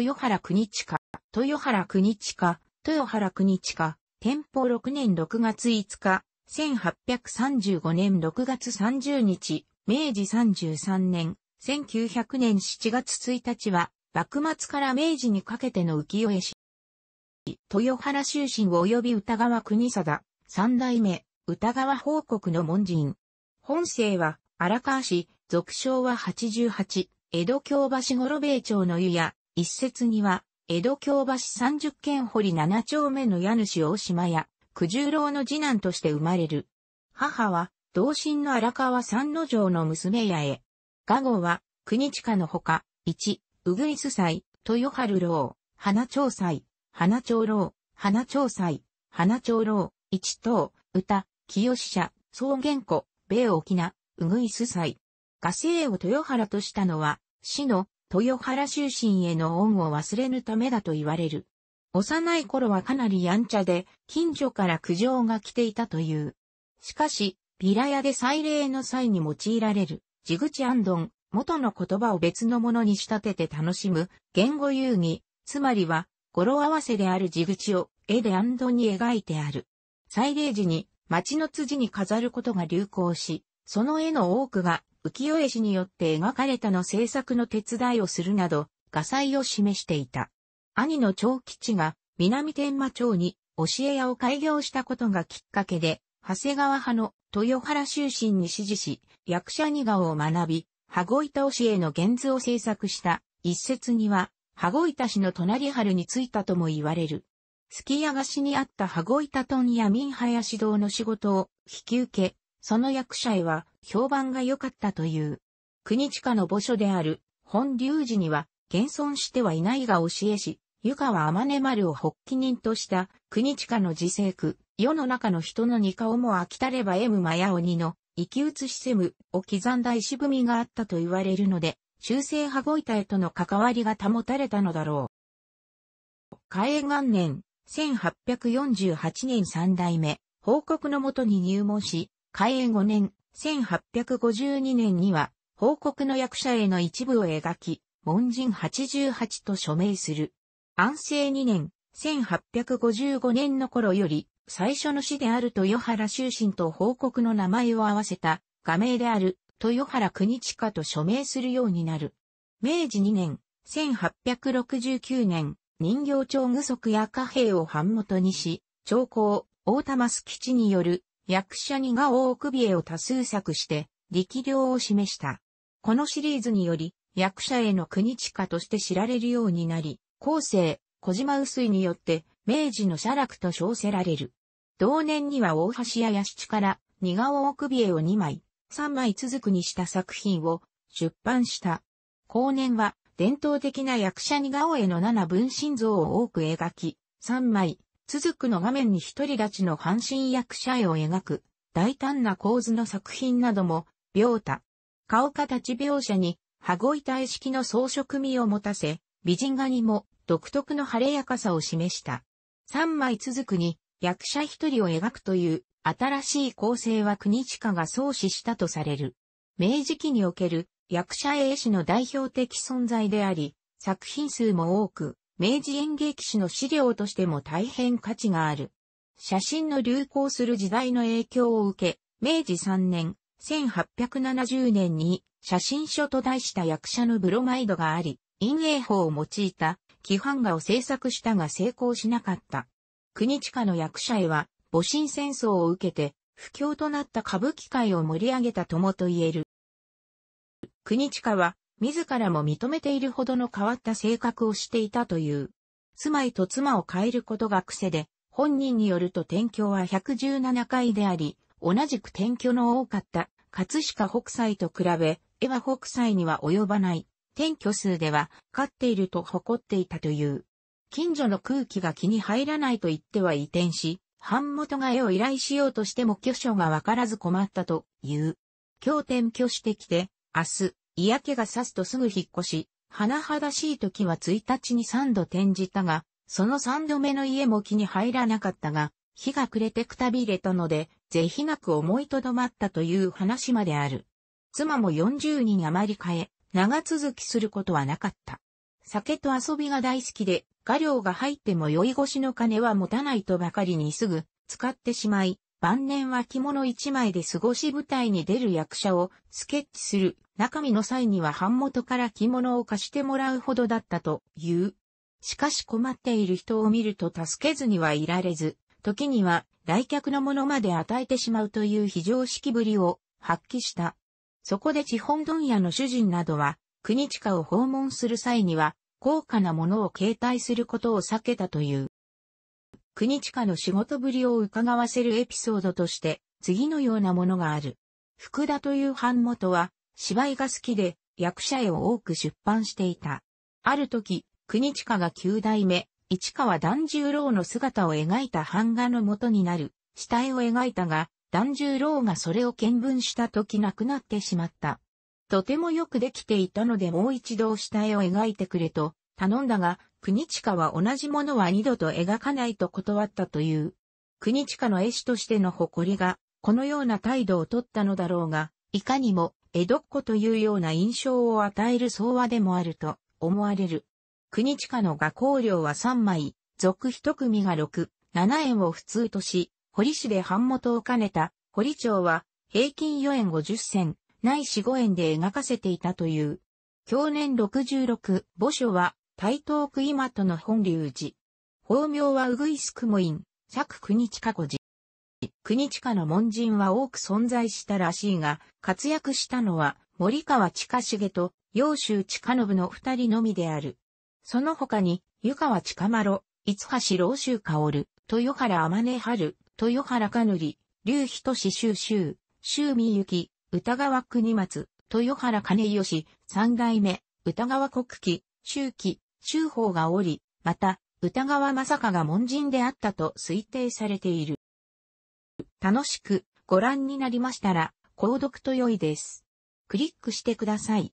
豊原国地下、豊原国地下、豊原国地下、天保6年6月5日、1835年6月30日、明治33年、1900年7月1日は、幕末から明治にかけての浮世絵師。豊原修身及び歌川国貞、三代目、歌川報国の門人。本姓は、荒川市、俗称は88、江戸京橋五郎米町の湯や、一説には、江戸京橋三十軒堀七丁目の家主大島や、九十郎の次男として生まれる。母は、同心の荒川三之丞の娘やへ。画号は、国近のほか、一、うぐいす祭、豊春郎、花長祭、花長郎、花長祭、花長郎、一等、歌、清社、草原湖、米沖縄、うぐいす祭。画生を豊原としたのは、市の豊原修身への恩を忘れぬためだと言われる。幼い頃はかなりやんちゃで、近所から苦情が来ていたという。しかし、ビラ屋で祭礼の際に用いられる、地口チア元の言葉を別のものに仕立てて楽しむ、言語遊戯、つまりは、語呂合わせである地口を絵で安ンに描いてある。祭礼時に、町の辻に飾ることが流行し、その絵の多くが浮世絵師によって描かれたの制作の手伝いをするなど、画才を示していた。兄の長吉が南天馬町に教え屋を開業したことがきっかけで、長谷川派の豊原修身に支持し、役者似顔を学び、羽子板教えの原図を制作した一説には、羽子板氏の隣春についたとも言われる。月屋菓子にあった羽子板トンや民林堂の仕事を引き受け、その役者へは評判が良かったという。国近の墓所である本隆寺には現存してはいないが教えし、湯川天音丸を発起人とした国近の自生区、世の中の人の二顔も飽きたれば M マヤ鬼の生き写しせむを刻んだ石踏みがあったと言われるので、中世羽子板へとの関わりが保たれたのだろう。開園元年、1848年三代目、報告のもとに入門し、開園5年、1852年には、報告の役者への一部を描き、門人88と署名する。安政2年、1855年の頃より、最初の詩である豊原修身と報告の名前を合わせた、画名である、豊原国近と署名するようになる。明治2年、1869年、人形町具足や貨幣を版元にし、長江、大玉須吉による役者にが大首絵を多数作して、力量を示した。このシリーズにより、役者への国地下として知られるようになり、後世、小島薄いによって、明治の写楽と称せられる。同年には大橋や屋敷から、似顔大首絵を2枚、3枚続くにした作品を出版した。後年は、伝統的な役者に顔絵の7分身像を多く描き、3枚、続くの画面に一人立ちの半身役者絵を描く、大胆な構図の作品なども、描多。顔形描写に、羽子板絵式の装飾味を持たせ、美人画にも独特の晴れやかさを示した。三枚続くに、役者一人を描くという新しい構成は国近が創始したとされる。明治期における役者絵師の代表的存在であり、作品数も多く、明治演劇史の資料としても大変価値がある。写真の流行する時代の影響を受け、明治3年、1870年に写真書と題した役者のブロマイドがあり、陰影法を用いた規範画を制作したが成功しなかった。国近の役者へは、戊辰戦争を受けて、不況となった歌舞伎界を盛り上げたともと言える。国近は、自らも認めているほどの変わった性格をしていたという。住まいと妻を変えることが癖で、本人によると転居は117回であり、同じく転居の多かった葛飾北斎と比べ、絵は北斎には及ばない、転居数では勝っていると誇っていたという。近所の空気が気に入らないと言っては移転し、版元が絵を依頼しようとしても居所がわからず困ったという。今日転居してきて、明日、嫌気がさすとすぐ引っ越し、はだしい時は1日に3度転じたが、その3度目の家も気に入らなかったが、日が暮れてくたびれたので、是非なく思いとどまったという話まである。妻も40人余り変え、長続きすることはなかった。酒と遊びが大好きで、画料が入っても酔い越しの金は持たないとばかりにすぐ使ってしまい、晩年は着物一枚で過ごし舞台に出る役者をスケッチする中身の際には版元から着物を貸してもらうほどだったという。しかし困っている人を見ると助けずにはいられず、時には来客のものまで与えてしまうという非常識ぶりを発揮した。そこで地本問屋の主人などは、国近を訪問する際には、高価なものを携帯することを避けたという。国近の仕事ぶりを伺わせるエピソードとして、次のようなものがある。福田という版元は、芝居が好きで、役者絵を多く出版していた。ある時、国近が九代目、市川團十郎の姿を描いた版画の元になる、下絵を描いたが、團十郎がそれを見分した時亡くなってしまった。とてもよくできていたのでもう一度下絵を描いてくれと頼んだが、国近は同じものは二度と描かないと断ったという。国近の絵師としての誇りが、このような態度をとったのだろうが、いかにも、江戸っ子というような印象を与える相話でもあると思われる。国近の画工料は3枚、続1組が6、7円を普通とし、堀市で版元を兼ねた、堀町は平均4円50銭、ないし5円で描かせていたという。去年66、墓所は台東区今との本流寺。法名はうぐいすくも院、作国近古寺。国近の門人は多く存在したらしいが、活躍したのは森川近重と陽州近信の二人のみである。その他に、湯川近呂、五橋老州薫、豊原天音春、豊原かぬり、竜仁志修修、修美幸、歌川国松、豊原金吉、三代目、歌川国旗、周期、周法がおり、また、歌川正香が門人であったと推定されている。楽しくご覧になりましたら、購読と良いです。クリックしてください。